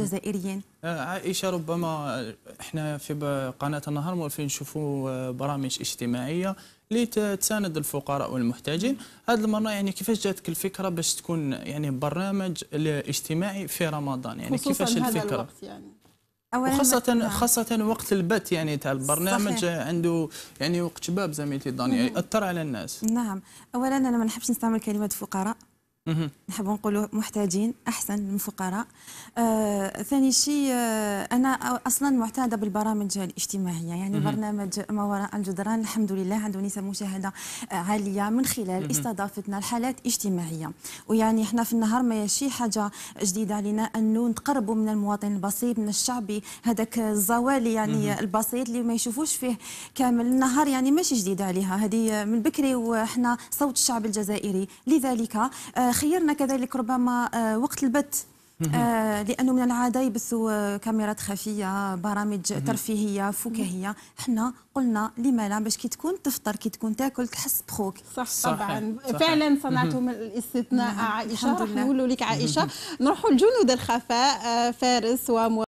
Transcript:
الجزائريين آه، عائشه ربما احنا في قناه النهار موالفين نشوفوا برامج اجتماعيه اللي تساند الفقراء والمحتاجين هذه المره يعني كيفاش جاتك الفكره باش تكون يعني برنامج اجتماعي في رمضان يعني كيفاش الفكره الوقت يعني. وخاصة نعم. خاصة وقت البث يعني تاع البرنامج صحيح. عنده يعني وقت شباب زميلتي دانيا نعم. يأثر على الناس نعم أولا أنا ما نحبش نستعمل كلمة فقراء نحب نقولوا محتاجين احسن من الفقراء آه ثاني شيء آه انا اصلا معتاده بالبرامج الاجتماعيه يعني برنامج ما وراء الجدران الحمد لله عنده نسب مشاهده آه عاليه من خلال استضافتنا الحالات الاجتماعيه ويعني احنا في النهار ما شي حاجه جديده علينا انه نتقربوا من المواطن البسيط من الشعبي هذاك الزوالي يعني مه. البسيط اللي ما يشوفوش فيه كامل النهار يعني ماشي جديد عليها هذه من بكري وحنا صوت الشعب الجزائري لذلك آه خيرنا كذلك ربما آه، وقت البث آه، لانه من العاده يبثوا آه، كاميرات خفيه برامج ترفيهيه فكاهيه حنا قلنا لما لا باش كي تكون تفطر كي تكون تاكل تحس بخوك صح, صح طبعا صح فعلا صنعتوا من الاستثناء نعم. عائشه راح نقولوا لك عائشه نروحوا لجنود الخفاء فارس ومراد